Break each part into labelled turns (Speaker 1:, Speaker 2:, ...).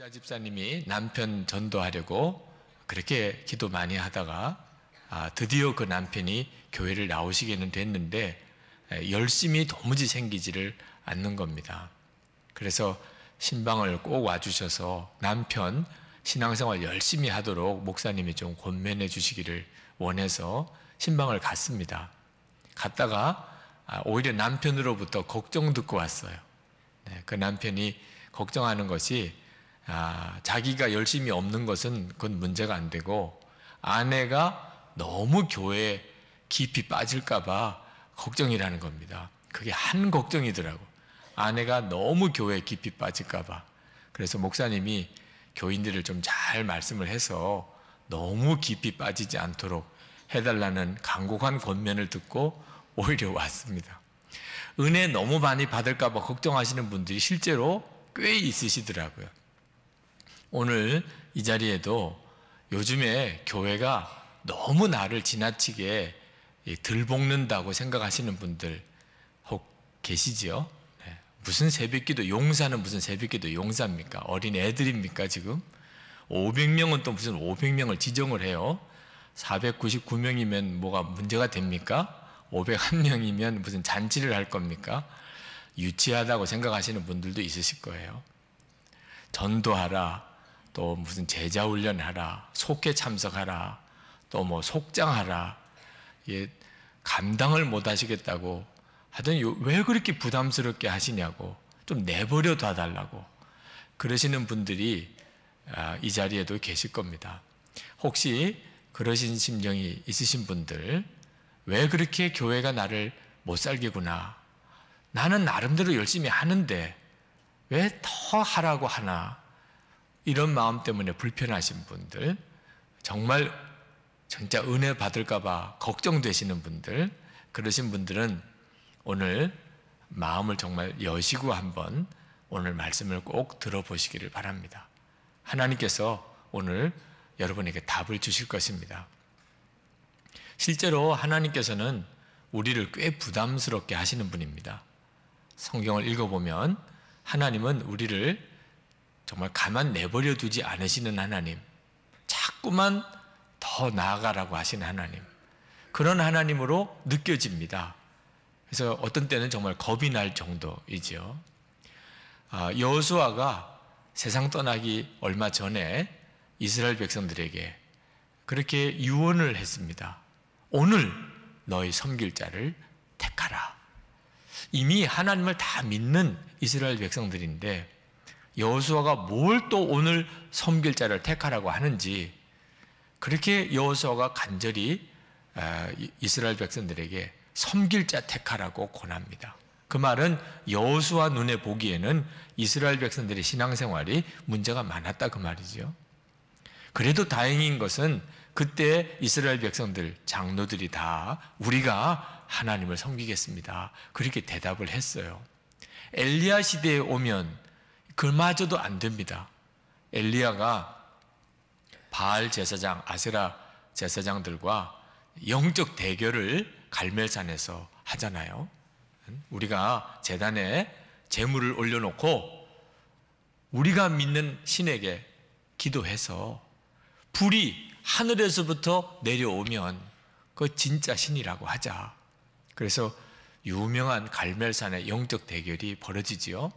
Speaker 1: 이자 집사님이 남편 전도하려고 그렇게 기도 많이 하다가 아, 드디어 그 남편이 교회를 나오시기는 됐는데 열심히 도무지 생기지를 않는 겁니다. 그래서 신방을 꼭 와주셔서 남편 신앙생활 열심히 하도록 목사님이 좀 권면해 주시기를 원해서 신방을 갔습니다. 갔다가 아, 오히려 남편으로부터 걱정 듣고 왔어요. 네, 그 남편이 걱정하는 것이 아, 자기가 열심히 없는 것은 그건 문제가 안 되고 아내가 너무 교회에 깊이 빠질까봐 걱정이라는 겁니다. 그게 한 걱정이더라고. 아내가 너무 교회에 깊이 빠질까봐. 그래서 목사님이 교인들을 좀 잘 말씀을 해서 너무 깊이 빠지지 않도록 해달라는 강곡한 권면을 듣고 오히려 왔습니다. 은혜 너무 많이 받을까봐 걱정하시는 분들이 실제로 꽤 있으시더라고요. 오늘 이 자리에도 요즘에 교회가 너무 나를 지나치게 들볶는다고 생각하시는 분들 혹 계시지요? 네. 무슨 새벽기도 용사는 무슨 새벽기도 용사입니까? 어린 애들입니까 지금? 500명은 또 무슨 500명을 지정을 해요 499명이면 뭐가 문제가 됩니까? 501명이면 무슨 잔치를 할 겁니까? 유치하다고 생각하시는 분들도 있으실 거예요 전도하라 또 무슨 제자 훈련하라, 속회 참석하라, 또 뭐 속장하라, 예, 감당을 못 하시겠다고 하더니 왜 그렇게 부담스럽게 하시냐고 좀 내버려 둬달라고 그러시는 분들이 아, 이 자리에도 계실 겁니다. 혹시 그러신 심정이 있으신 분들 왜 그렇게 교회가 나를 못 살게구나 나는 나름대로 열심히 하는데 왜 더 하라고 하나 이런 마음 때문에 불편하신 분들, 정말 진짜 은혜 받을까봐 걱정되시는 분들, 그러신 분들은 오늘 마음을 정말 여시고 한번 오늘 말씀을 꼭 들어보시기를 바랍니다. 하나님께서 오늘 여러분에게 답을 주실 것입니다. 실제로 하나님께서는 우리를 꽤 부담스럽게 하시는 분입니다. 성경을 읽어보면 하나님은 우리를 정말 가만 내버려 두지 않으시는 하나님, 자꾸만 더 나아가라고 하시는 하나님, 그런 하나님으로 느껴집니다. 그래서 어떤 때는 정말 겁이 날 정도이지요. 아, 여호수아가 세상 떠나기 얼마 전에 이스라엘 백성들에게 그렇게 유언을 했습니다. 오늘 너희 섬길 자를 택하라. 이미 하나님을 다 믿는 이스라엘 백성들인데 여호수아가 뭘 또 오늘 섬길 자를 택하라고 하는지 그렇게 여호수아가 간절히 아, 이스라엘 백성들에게 섬길 자 택하라고 권합니다. 그 말은 여호수아 눈에 보기에는 이스라엘 백성들의 신앙생활이 문제가 많았다 그 말이죠. 그래도 다행인 것은 그때 이스라엘 백성들 장로들이 다 우리가 하나님을 섬기겠습니다. 그렇게 대답을 했어요. 엘리야 시대에 오면 그마저도 안 됩니다. 엘리야가 바알 제사장, 아세라 제사장들과 영적 대결을 갈멜산에서 하잖아요. 우리가 재단에 재물을 올려놓고 우리가 믿는 신에게 기도해서 불이 하늘에서부터 내려오면 그 진짜 신이라고 하자. 그래서 유명한 갈멜산의 영적 대결이 벌어지지요.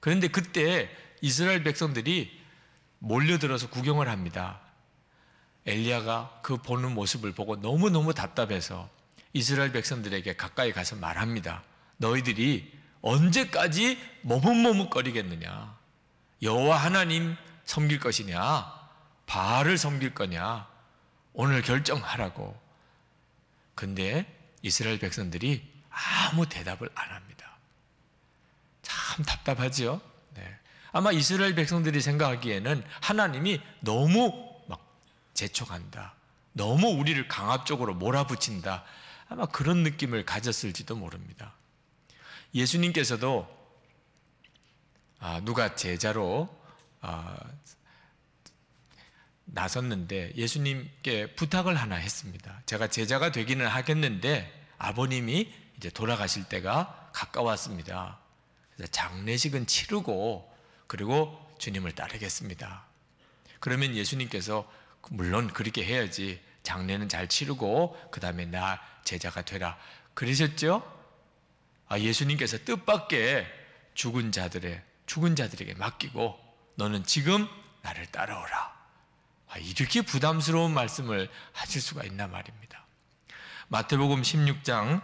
Speaker 1: 그런데 그때 이스라엘 백성들이 몰려들어서 구경을 합니다. 엘리야가 그 보는 모습을 보고 너무너무 답답해서 이스라엘 백성들에게 가까이 가서 말합니다. 너희들이 언제까지 머뭇머뭇거리겠느냐? 여호와 하나님 섬길 것이냐? 바알을 섬길 거냐? 오늘 결정하라고. 근데 이스라엘 백성들이 아무 대답을 안 합니다. 참 답답하지요. 네. 아마 이스라엘 백성들이 생각하기에는 하나님이 너무 막 재촉한다. 너무 우리를 강압적으로 몰아붙인다. 아마 그런 느낌을 가졌을지도 모릅니다. 예수님께서도 아, 누가 제자로 아, 나섰는데 예수님께 부탁을 하나 했습니다. 제가 제자가 되기는 하겠는데 아버님이 이제 돌아가실 때가 가까웠습니다. 네, 장례식은 치르고 그리고 주님을 따르겠습니다. 그러면 예수님께서 물론 그렇게 해야지 장례는 잘 치르고 그 다음에 나 제자가 되라 그러셨죠? 아, 예수님께서 뜻밖에 죽은 자들의 죽은 자들에게 맡기고 너는 지금 나를 따라오라. 아, 이렇게 부담스러운 말씀을 하실 수가 있나 말입니다. 마태복음 16장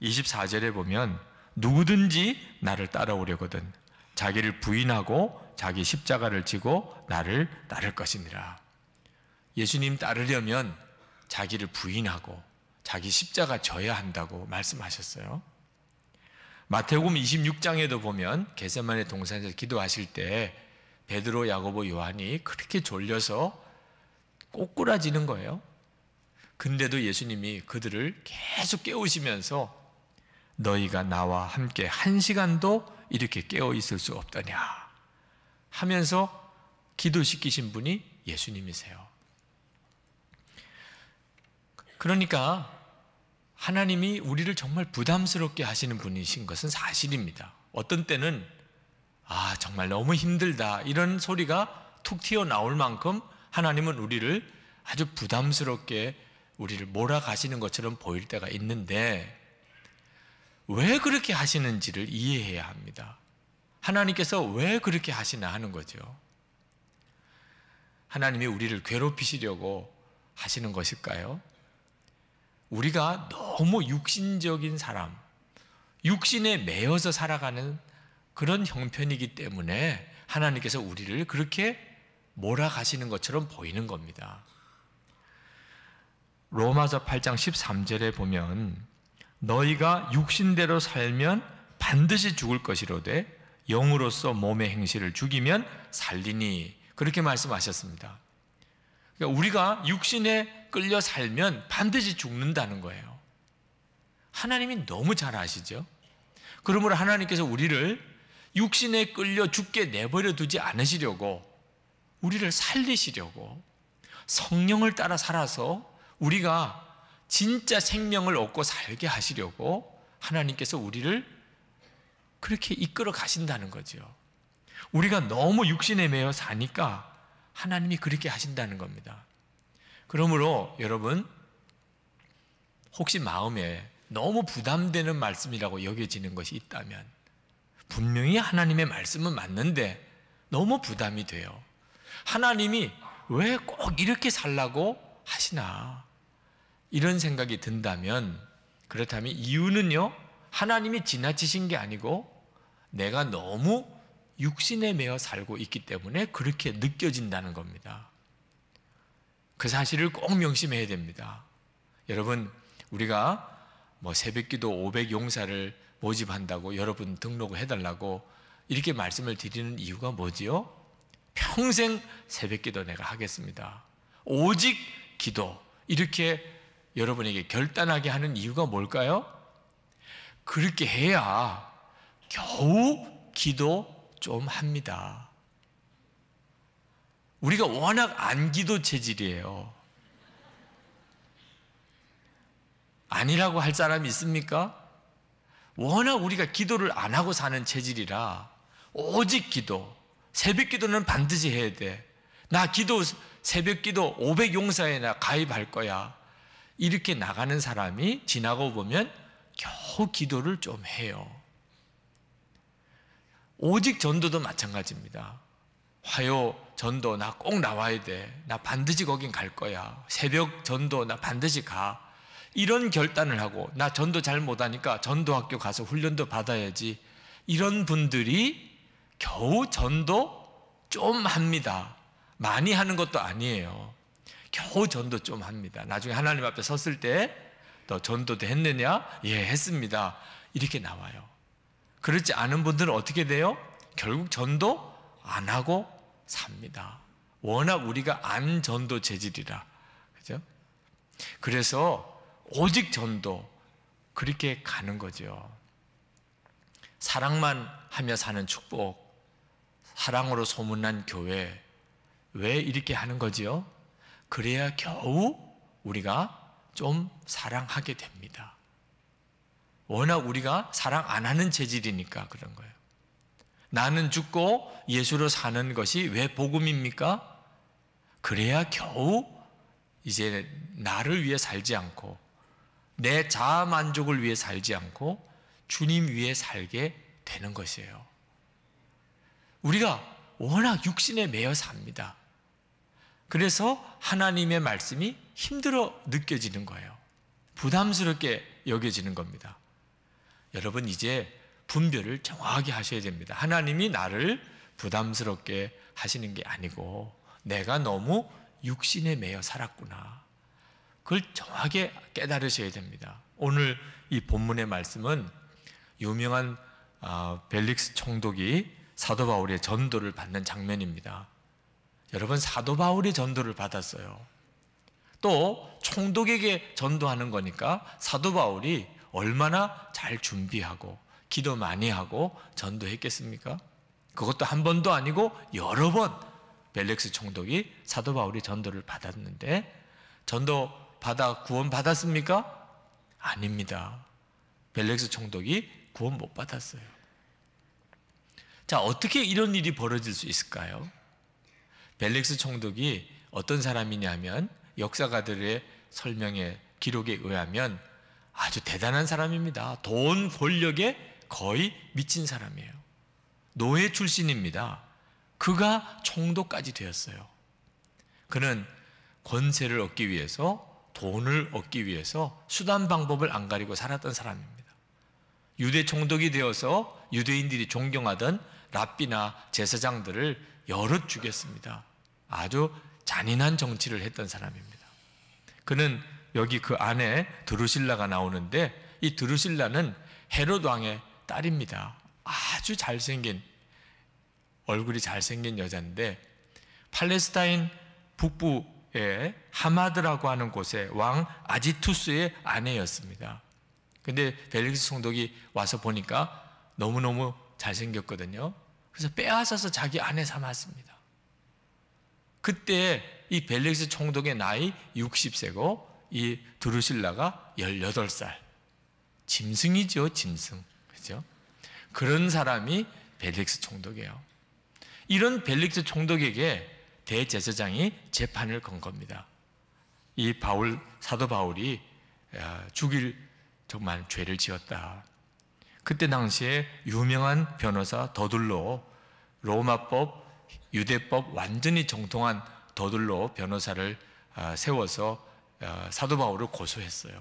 Speaker 1: 24절에 보면 누구든지 나를 따라오려거든 자기를 부인하고 자기 십자가를 지고 나를 따를 것이니라. 예수님 따르려면 자기를 부인하고 자기 십자가 져야 한다고 말씀하셨어요. 마태복음 26장에도 보면 개세만의 동산에서 기도하실 때 베드로, 야고보, 요한이 그렇게 졸려서 꼬꾸라지는 거예요. 근데도 예수님이 그들을 계속 깨우시면서 너희가 나와 함께 한 시간도 이렇게 깨어 있을 수 없더냐 하면서 기도시키신 분이 예수님이세요. 그러니까 하나님이 우리를 정말 부담스럽게 하시는 분이신 것은 사실입니다. 어떤 때는 아, 정말 너무 힘들다. 이런 소리가 툭 튀어나올 만큼 하나님은 우리를 아주 부담스럽게 우리를 몰아가시는 것처럼 보일 때가 있는데 왜 그렇게 하시는지를 이해해야 합니다. 하나님께서 왜 그렇게 하시나 하는 거죠. 하나님이 우리를 괴롭히시려고 하시는 것일까요? 우리가 너무 육신적인 사람, 육신에 매여서 살아가는 그런 형편이기 때문에 하나님께서 우리를 그렇게 몰아가시는 것처럼 보이는 겁니다. 로마서 8장 13절에 보면 너희가 육신대로 살면 반드시 죽을 것이로되 영으로서 몸의 행실을 죽이면 살리니 그렇게 말씀하셨습니다. 그러니까 우리가 육신에 끌려 살면 반드시 죽는다는 거예요. 하나님이 너무 잘 아시죠? 그러므로 하나님께서 우리를 육신에 끌려 죽게 내버려 두지 않으시려고 우리를 살리시려고 성령을 따라 살아서 우리가 진짜 생명을 얻고 살게 하시려고 하나님께서 우리를 그렇게 이끌어 가신다는 거죠. 우리가 너무 육신에 매여 사니까 하나님이 그렇게 하신다는 겁니다. 그러므로 여러분 혹시 마음에 너무 부담되는 말씀이라고 여겨지는 것이 있다면 분명히 하나님의 말씀은 맞는데 너무 부담이 돼요. 하나님이 왜 꼭 이렇게 살라고 하시나? 이런 생각이 든다면 그렇다면 이유는요 하나님이 지나치신 게 아니고 내가 너무 육신에 매어 살고 있기 때문에 그렇게 느껴진다는 겁니다. 그 사실을 꼭 명심해야 됩니다. 여러분, 우리가 뭐 새벽기도 500 용사를 모집한다고 여러분 등록을 해달라고 이렇게 말씀을 드리는 이유가 뭐지요? 평생 새벽기도 내가 하겠습니다. 오직 기도 이렇게 여러분에게 결단하게 하는 이유가 뭘까요? 그렇게 해야 겨우 기도 좀 합니다. 우리가 워낙 안 기도 체질이에요. 아니라고 할 사람이 있습니까? 워낙 우리가 기도를 안 하고 사는 체질이라 오직 기도, 새벽 기도는 반드시 해야 돼. 나 기도, 새벽 기도 500 용사에 나 가입할 거야. 이렇게 나가는 사람이 지나고 보면 겨우 기도를 좀 해요. 오직 전도도 마찬가지입니다. 화요 전도 나 꼭 나와야 돼. 나 반드시 거긴 갈 거야. 새벽 전도 나 반드시 가. 이런 결단을 하고 나 전도 잘 못하니까 전도학교 가서 훈련도 받아야지. 이런 분들이 겨우 전도 좀 합니다. 많이 하는 것도 아니에요. 겨우 전도 좀 합니다. 나중에 하나님 앞에 섰을 때 너 전도도 했느냐? 예, 했습니다. 이렇게 나와요. 그렇지 않은 분들은 어떻게 돼요? 결국 전도 안 하고 삽니다. 워낙 우리가 안 전도 재질이라. 그죠? 그래서 오직 전도 그렇게 가는 거죠. 사랑만 하며 사는 축복, 사랑으로 소문난 교회 왜 이렇게 하는 거지요? 그래야 겨우 우리가 좀 사랑하게 됩니다. 워낙 우리가 사랑 안 하는 체질이니까 그런 거예요. 나는 죽고 예수로 사는 것이 왜 복음입니까? 그래야 겨우 이제 나를 위해 살지 않고 내 자아 만족을 위해 살지 않고 주님 위해 살게 되는 것이에요. 우리가 워낙 육신에 매여 삽니다. 그래서 하나님의 말씀이 힘들어 느껴지는 거예요. 부담스럽게 여겨지는 겁니다. 여러분 이제 분별을 정확하 하셔야 됩니다. 하나님이 나를 부담스럽게 하시는 게 아니고 내가 너무 육신에 매여 살았구나. 그걸 정확하 깨달으셔야 됩니다. 오늘 이 본문의 말씀은 유명한 아, 벨릭스 총독이 사도 바울의 전도를 받는 장면입니다. 여러분 사도 바울이 전도를 받았어요. 또 총독에게 전도하는 거니까 사도 바울이 얼마나 잘 준비하고 기도 많이 하고 전도했겠습니까? 그것도 한 번도 아니고 여러 번 벨렉스 총독이 사도 바울이 전도를 받았는데 전도 받아 구원 받았습니까? 아닙니다. 벨렉스 총독이 구원 못 받았어요. 자, 어떻게 이런 일이 벌어질 수 있을까요? 벨릭스 총독이 어떤 사람이냐면 역사가들의 설명에 기록에 의하면 아주 대단한 사람입니다. 돈 권력에 거의 미친 사람이에요. 노예 출신입니다. 그가 총독까지 되었어요. 그는 권세를 얻기 위해서 돈을 얻기 위해서 수단 방법을 안 가리고 살았던 사람입니다. 유대 총독이 되어서 유대인들이 존경하던 랍비나 제사장들을 여럿 죽였습니다. 아주 잔인한 정치를 했던 사람입니다. 그는 여기 그 안에 드루실라가 나오는데 이 드루실라는 헤롯 왕의 딸입니다. 아주 잘생긴 얼굴이 잘생긴 여자인데 팔레스타인 북부의 하마드라고 하는 곳에 왕 아지투스의 아내였습니다. 근데 벨릭스 총독이 와서 보니까 너무너무 잘생겼거든요. 그래서 빼앗아서 자기 아내 삼았습니다. 그때 이 벨렉스 총독의 나이 60세고 이 두루실라가 18살. 짐승이죠, 짐승. 그죠? 그런 사람이 벨릭스 총독이에요. 이런 벨릭스 총독에게 대제사장이 재판을 건 겁니다. 이 바울, 사도 바울이 죽일 정말 죄를 지었다. 그때 당시에 유명한 변호사 더둘로 로마법 유대법 완전히 정통한 더들로 변호사를 아, 세워서 아, 사도 바울을 고소했어요.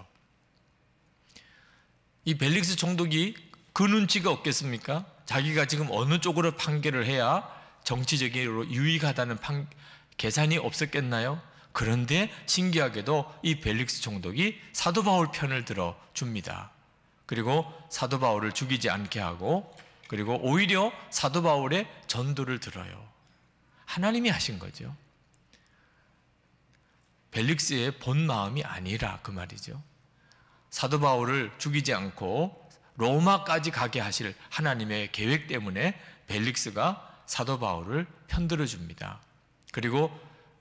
Speaker 1: 이 벨릭스 총독이 그 눈치가 없겠습니까? 자기가 지금 어느 쪽으로 판결을 해야 정치적으로 유익하다는 판, 계산이 없었겠나요? 그런데 신기하게도 이 벨릭스 총독이 사도 바울 편을 들어 줍니다. 그리고 사도 바울을 죽이지 않게 하고 그리고 오히려 사도 바울의 전도를 들어요. 하나님이 하신 거죠. 벨릭스의 본 마음이 아니라 그 말이죠. 사도 바울을 죽이지 않고 로마까지 가게 하실 하나님의 계획 때문에 벨릭스가 사도 바울을 편들어 줍니다. 그리고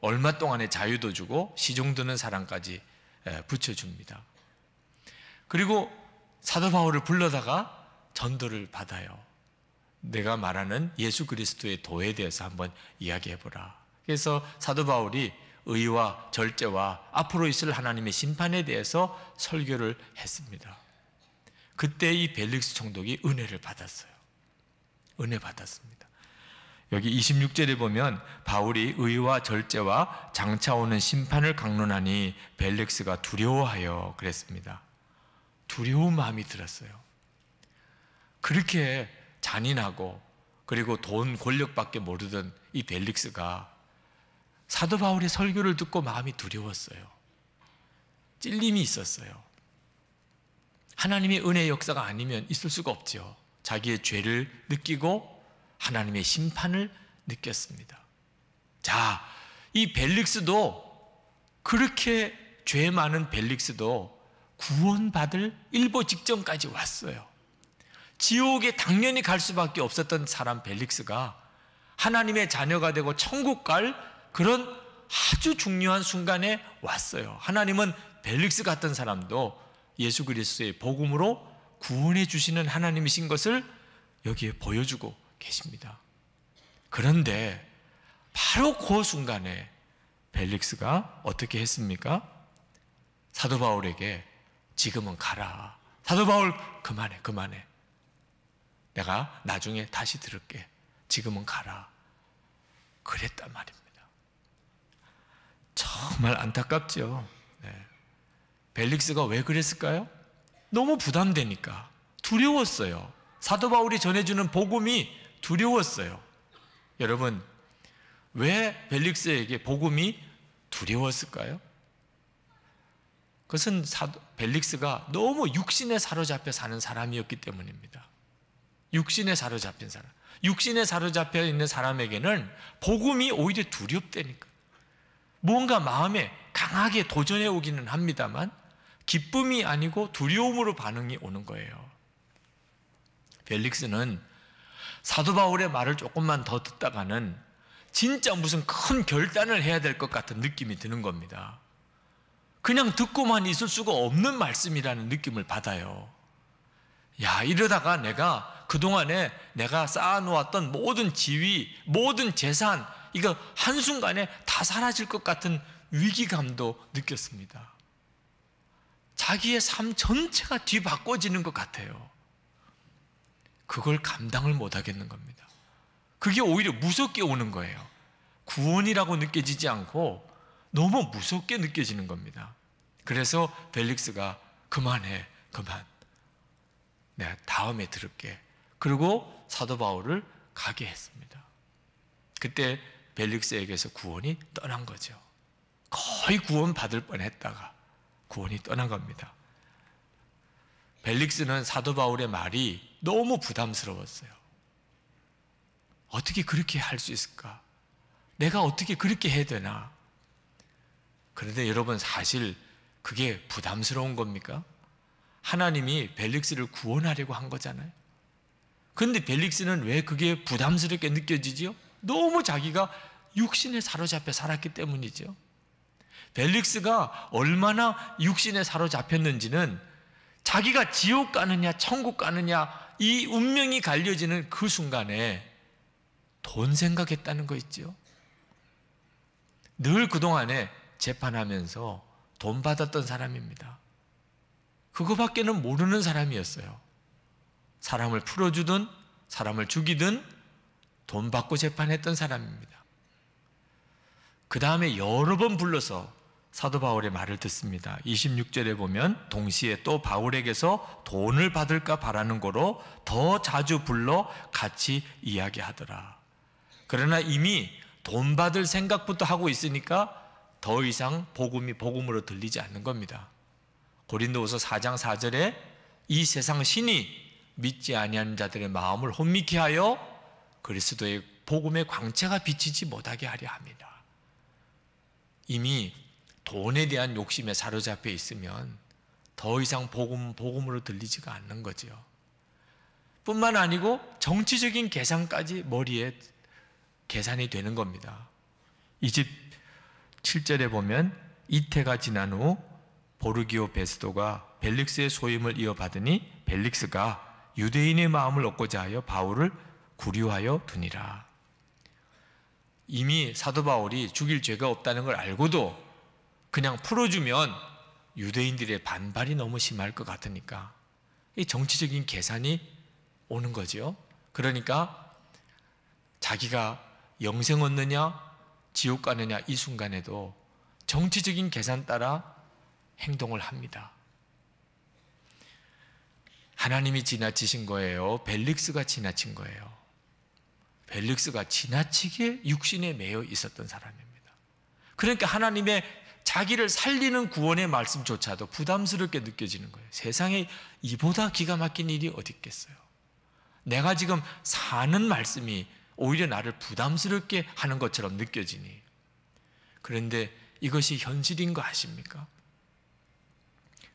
Speaker 1: 얼마 동안의 자유도 주고 시종 드는 사랑까지 붙여 줍니다. 그리고 사도 바울을 불러다가 전도를 받아요. 내가 말하는 예수 그리스도의 도에 대해서 한번 이야기해 보라. 그래서 사도 바울이 의와 절제와 앞으로 있을 하나님의 심판에 대해서 설교를 했습니다. 그때 이 벨릭스 총독이 은혜를 받았어요. 은혜 받았습니다. 여기 26절에 보면 바울이 의와 절제와 장차오는 심판을 강론하니 벨릭스가 두려워하여 그랬습니다. 두려운 마음이 들었어요. 그렇게 잔인하고 그리고 돈 권력밖에 모르던 이 벨릭스가 사도 바울의 설교를 듣고 마음이 두려웠어요. 찔림이 있었어요. 하나님의 은혜 역사가 아니면 있을 수가 없죠. 자기의 죄를 느끼고 하나님의 심판을 느꼈습니다. 자, 이 벨릭스도 그렇게 죄 많은 벨릭스도 구원받을 일보 직전까지 왔어요. 지옥에 당연히 갈 수밖에 없었던 사람 벨릭스가 하나님의 자녀가 되고 천국 갈 그런 아주 중요한 순간에 왔어요. 하나님은 벨릭스 같은 사람도 예수 그리스도의 복음으로 구원해 주시는 하나님이신 것을 여기에 보여주고 계십니다. 그런데 바로 그 순간에 벨릭스가 어떻게 했습니까? 사도 바울에게 지금은 가라. 사도 바울 그만해 그만해. 내가 나중에 다시 들을게. 지금은 가라. 그랬단 말입니다. 정말 안타깝죠. 네. 벨릭스가 왜 그랬을까요? 너무 부담되니까 두려웠어요. 사도 바울이 전해주는 복음이 두려웠어요. 여러분, 왜 벨릭스에게 복음이 두려웠을까요? 그것은 사도, 벨릭스가 너무 육신에 사로잡혀 사는 사람이었기 때문입니다. 육신에 사로잡힌 사람. 육신에 사로잡혀 있는 사람에게는 복음이 오히려 두렵다니까. 뭔가 마음에 강하게 도전해 오기는 합니다만 기쁨이 아니고 두려움으로 반응이 오는 거예요. 벨릭스는 사도 바울의 말을 조금만 더 듣다가는 진짜 무슨 큰 결단을 해야 될 것 같은 느낌이 드는 겁니다. 그냥 듣고만 있을 수가 없는 말씀이라는 느낌을 받아요. 야, 이러다가 내가 그동안에 내가 쌓아놓았던 모든 지위, 모든 재산, 이거 한순간에 다 사라질 것 같은 위기감도 느꼈습니다. 자기의 삶 전체가 뒤바꿔지는 것 같아요. 그걸 감당을 못하겠는 겁니다. 그게 오히려 무섭게 오는 거예요. 구원이라고 느껴지지 않고 너무 무섭게 느껴지는 겁니다. 그래서 벨릭스가 그만해, 그만. 내가 다음에 들을게. 그리고 사도 바울을 가게 했습니다. 그때 벨릭스에게서 구원이 떠난 거죠. 거의 구원받을 뻔했다가 구원이 떠난 겁니다. 벨릭스는 사도 바울의 말이 너무 부담스러웠어요. 어떻게 그렇게 할 수 있을까? 내가 어떻게 그렇게 해야 되나? 그런데 여러분 사실 그게 부담스러운 겁니까? 하나님이 벨릭스를 구원하려고 한 거잖아요. 근데 벨릭스는 왜 그게 부담스럽게 느껴지지요? 너무 자기가 육신에 사로잡혀 살았기 때문이죠. 벨릭스가 얼마나 육신에 사로잡혔는지는 자기가 지옥 가느냐 천국 가느냐 이 운명이 갈려지는 그 순간에 돈 생각했다는 거 있죠. 늘 그동안에 재판하면서 돈 받았던 사람입니다. 그거밖에는 모르는 사람이었어요. 사람을 풀어주든 사람을 죽이든 돈 받고 재판했던 사람입니다. 그 다음에 여러 번 불러서 사도 바울의 말을 듣습니다. 26절에 보면 동시에 또 바울에게서 돈을 받을까 바라는 거로 더 자주 불러 같이 이야기하더라. 그러나 이미 돈 받을 생각부터 하고 있으니까 더 이상 복음이 복음으로 들리지 않는 겁니다. 고린도후서 4장 4절에 이 세상 신이 믿지 아니한 자들의 마음을 혼미케 하여 그리스도의 복음의 광채가 비치지 못하게 하려 합니다. 이미 돈에 대한 욕심에 사로잡혀 있으면 더 이상 복음 복음으로 들리지가 않는 거죠. 뿐만 아니고 정치적인 계산까지 머리에 계산이 되는 겁니다. 이 집 7절에 보면 이태가 지난 후 보르기오 베스도가 벨릭스의 소임을 이어받으니 벨릭스가 유대인의 마음을 얻고자 하여 바울을 구류하여 두니라. 이미 사도 바울이 죽일 죄가 없다는 걸 알고도 그냥 풀어주면 유대인들의 반발이 너무 심할 것 같으니까 이 정치적인 계산이 오는 거죠. 그러니까 자기가 영생 얻느냐 지옥 가느냐 이 순간에도 정치적인 계산 따라 행동을 합니다. 하나님이 지나치신 거예요? 벨릭스가 지나친 거예요? 벨릭스가 지나치게 육신에 매여 있었던 사람입니다. 그러니까 하나님의 자기를 살리는 구원의 말씀조차도 부담스럽게 느껴지는 거예요. 세상에 이보다 기가 막힌 일이 어디 있겠어요? 내가 지금 사는 말씀이 오히려 나를 부담스럽게 하는 것처럼 느껴지니. 그런데 이것이 현실인 거 아십니까?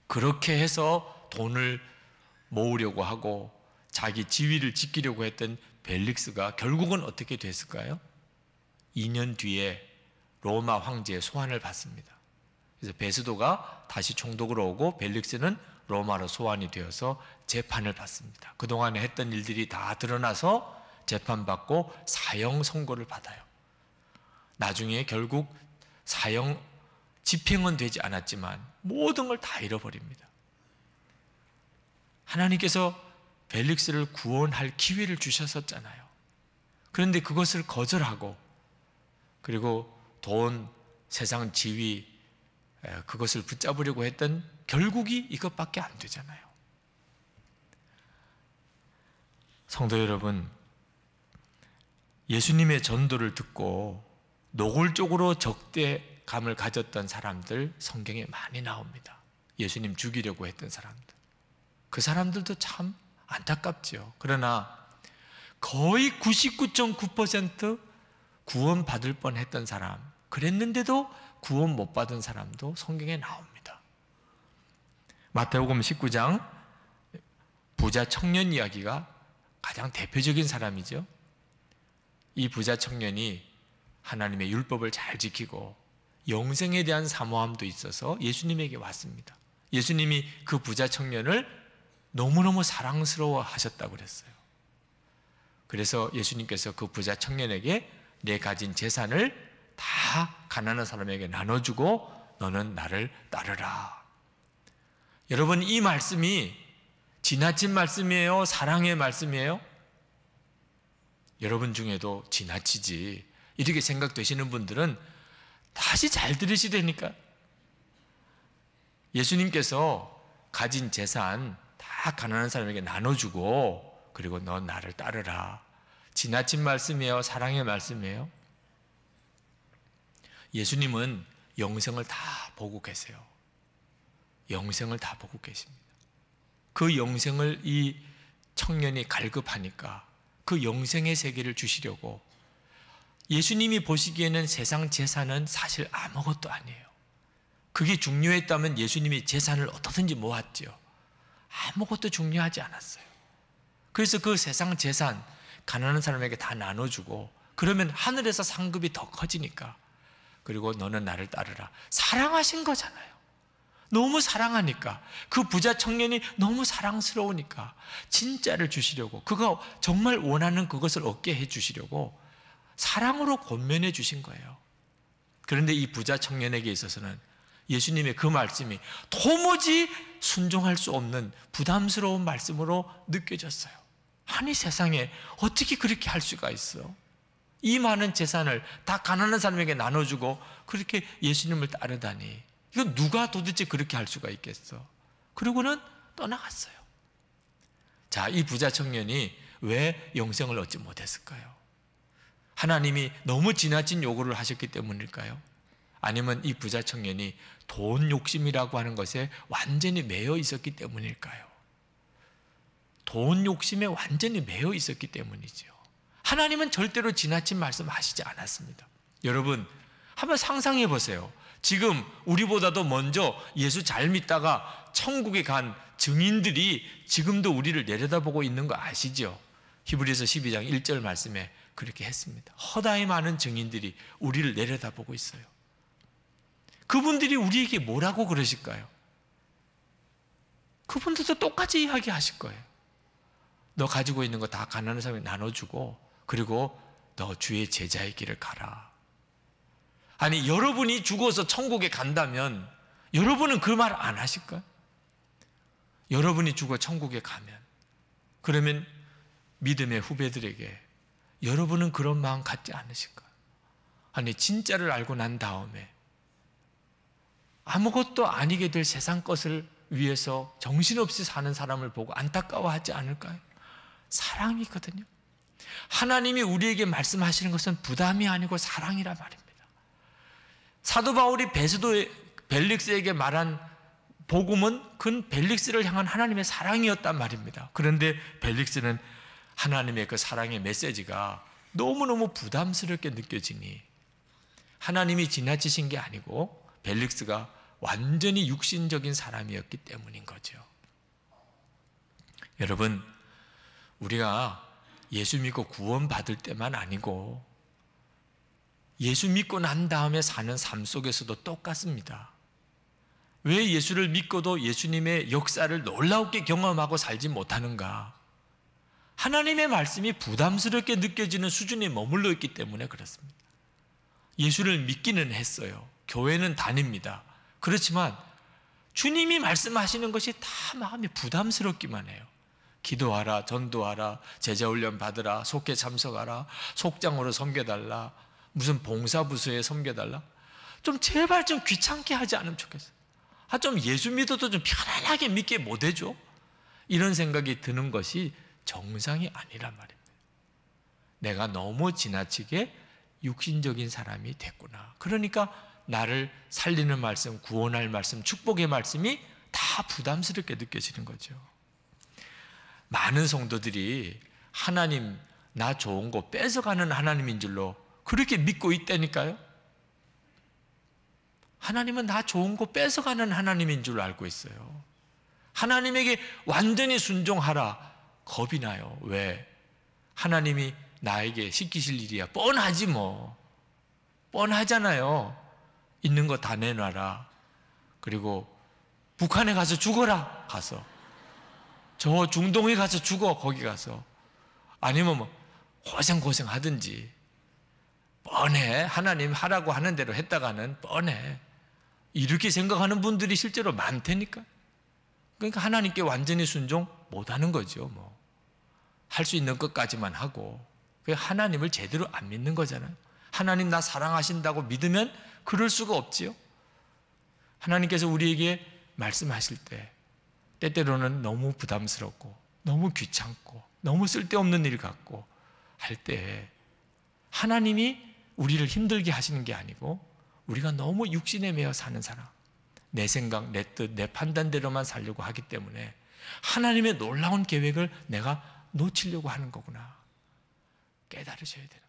Speaker 1: 그렇게 해서 돈을 모으려고 하고 자기 지위를 지키려고 했던 벨릭스가 결국은 어떻게 됐을까요? 2년 뒤에 로마 황제의 소환을 받습니다. 그래서 베스도가 다시 총독으로 오고 벨릭스는 로마로 소환이 되어서 재판을 받습니다. 그동안에 했던 일들이 다 드러나서 재판받고 사형 선고를 받아요. 나중에 결국 사형 집행은 되지 않았지만 모든 걸 다 잃어버립니다. 하나님께서 벨릭스를 구원할 기회를 주셨었잖아요. 그런데 그것을 거절하고 그리고 돈, 세상 지위 그것을 붙잡으려고 했던 결국이 이것밖에 안 되잖아요. 성도 여러분, 예수님의 전도를 듣고 노골적으로 적대감을 가졌던 사람들 성경에 많이 나옵니다. 예수님 죽이려고 했던 사람들. 그 사람들도 참 안타깝죠. 그러나 거의 99.9% 구원받을 뻔 했던 사람, 그랬는데도 구원 못 받은 사람도 성경에 나옵니다. 마태복음 19장 부자 청년 이야기가 가장 대표적인 사람이죠. 이 부자 청년이 하나님의 율법을 잘 지키고 영생에 대한 사모함도 있어서 예수님에게 왔습니다. 예수님이 그 부자 청년을 너무너무 사랑스러워 하셨다고 그랬어요. 그래서 예수님께서 그 부자 청년에게 내 가진 재산을 다 가난한 사람에게 나눠주고 너는 나를 따르라. 여러분, 이 말씀이 지나친 말씀이에요? 사랑의 말씀이에요? 여러분 중에도 지나치지. 이렇게 생각되시는 분들은 다시 잘 들으시라니까. 예수님께서 가진 재산 가난한 사람에게 나눠주고 그리고 너 나를 따르라. 지나친 말씀이에요. 사랑의 말씀이에요. 예수님은 영생을 다 보고 계세요. 영생을 다 보고 계십니다. 그 영생을 이 청년이 갈급하니까 그 영생의 세계를 주시려고 예수님이 보시기에는 세상 재산은 사실 아무것도 아니에요. 그게 중요했다면 예수님이 재산을 어떻든지 모았죠. 아무것도 중요하지 않았어요. 그래서 그 세상 재산 가난한 사람에게 다 나눠주고 그러면 하늘에서 상급이 더 커지니까 그리고 너는 나를 따르라 사랑하신 거잖아요. 너무 사랑하니까 그 부자 청년이 너무 사랑스러우니까 진짜를 주시려고 그가 정말 원하는 그것을 얻게 해 주시려고 사랑으로 권면해 주신 거예요. 그런데 이 부자 청년에게 있어서는 예수님의 그 말씀이 도무지 순종할 수 없는 부담스러운 말씀으로 느껴졌어요. 아니 세상에 어떻게 그렇게 할 수가 있어? 이 많은 재산을 다 가난한 사람에게 나눠주고 그렇게 예수님을 따르다니 이건 누가 도대체 그렇게 할 수가 있겠어? 그리고는 떠나갔어요. 자, 이 부자 청년이 왜 영생을 얻지 못했을까요? 하나님이 너무 지나친 요구를 하셨기 때문일까요? 아니면 이 부자 청년이 돈 욕심이라고 하는 것에 완전히 매여 있었기 때문일까요? 돈 욕심에 완전히 매여 있었기 때문이지 하나님은 절대로 지나친 말씀하시지 않았습니다. 여러분, 한번 상상해 보세요. 지금 우리보다도 먼저 예수 잘 믿다가 천국에 간 증인들이 지금도 우리를 내려다보고 있는 거 아시죠? 히브리서 12장 1절 말씀에 그렇게 했습니다. 허다히 많은 증인들이 우리를 내려다보고 있어요. 그분들이 우리에게 뭐라고 그러실까요? 그분들도 똑같이 이야기하실 거예요. 너 가지고 있는 거 다 가난한 사람에 나눠주고 그리고 너 주의 제자의 길을 가라. 아니 여러분이 죽어서 천국에 간다면 여러분은 그 말 안 하실까요? 여러분이 죽어 천국에 가면 그러면 믿음의 후배들에게 여러분은 그런 마음 갖지 않으실까요? 아니 진짜를 알고 난 다음에 아무것도 아니게 될 세상 것을 위해서 정신없이 사는 사람을 보고 안타까워하지 않을까요? 사랑이거든요. 하나님이 우리에게 말씀하시는 것은 부담이 아니고 사랑이라 말입니다. 사도 바울이 베스도 벨릭스에게 말한 복음은 그 벨릭스를 향한 하나님의 사랑이었단 말입니다. 그런데 벨릭스는 하나님의 그 사랑의 메시지가 너무너무 부담스럽게 느껴지니 하나님이 지나치신 게 아니고 벨릭스가 완전히 육신적인 사람이었기 때문인 거죠. 여러분, 우리가 예수 믿고 구원받을 때만 아니고 예수 믿고 난 다음에 사는 삶 속에서도 똑같습니다. 왜 예수를 믿고도 예수님의 역사를 놀라웠게 경험하고 살지 못하는가? 하나님의 말씀이 부담스럽게 느껴지는 수준에 머물러 있기 때문에 그렇습니다. 예수를 믿기는 했어요. 교회는 다닙니다. 그렇지만 주님이 말씀하시는 것이 다 마음이 부담스럽기만 해요. 기도하라, 전도하라, 제자훈련 받으라, 속회 참석하라, 속장으로 섬겨달라, 무슨 봉사부서에 섬겨달라. 좀 제발 좀 귀찮게 하지 않으면 좋겠어. 아, 좀 예수 믿어도 좀 편안하게 믿게 못해줘. 이런 생각이 드는 것이 정상이 아니란 말입니다. 내가 너무 지나치게 육신적인 사람이 됐구나. 그러니까 나를 살리는 말씀, 구원할 말씀, 축복의 말씀이 다 부담스럽게 느껴지는 거죠. 많은 성도들이 하나님, 나 좋은 거 뺏어가는 하나님인 줄로 그렇게 믿고 있다니까요? 하나님은 나 좋은 거 뺏어가는 하나님인 줄 알고 있어요. 하나님에게 완전히 순종하라. 겁이 나요. 왜? 하나님이 나에게 시키실 일이야. 뻔하지 뭐. 뻔하잖아요. 있는 거 다 내놔라. 그리고 북한에 가서 죽어라. 가서. 저 중동에 가서 죽어. 거기 가서. 아니면 뭐 고생고생 하든지. 뻔해. 하나님 하라고 하는 대로 했다가는 뻔해. 이렇게 생각하는 분들이 실제로 많다니까. 그러니까 하나님께 완전히 순종 못 하는 거죠. 뭐. 할 수 있는 것까지만 하고. 그 하나님을 제대로 안 믿는 거잖아요. 하나님 나 사랑하신다고 믿으면 그럴 수가 없지요. 하나님께서 우리에게 말씀하실 때 때때로는 너무 부담스럽고 너무 귀찮고 너무 쓸데없는 일 같고 할 때 하나님이 우리를 힘들게 하시는 게 아니고 우리가 너무 육신에 매여 사는 사람 내 생각, 내 뜻, 내 판단대로만 살려고 하기 때문에 하나님의 놀라운 계획을 내가 놓치려고 하는 거구나 깨달으셔야 돼요.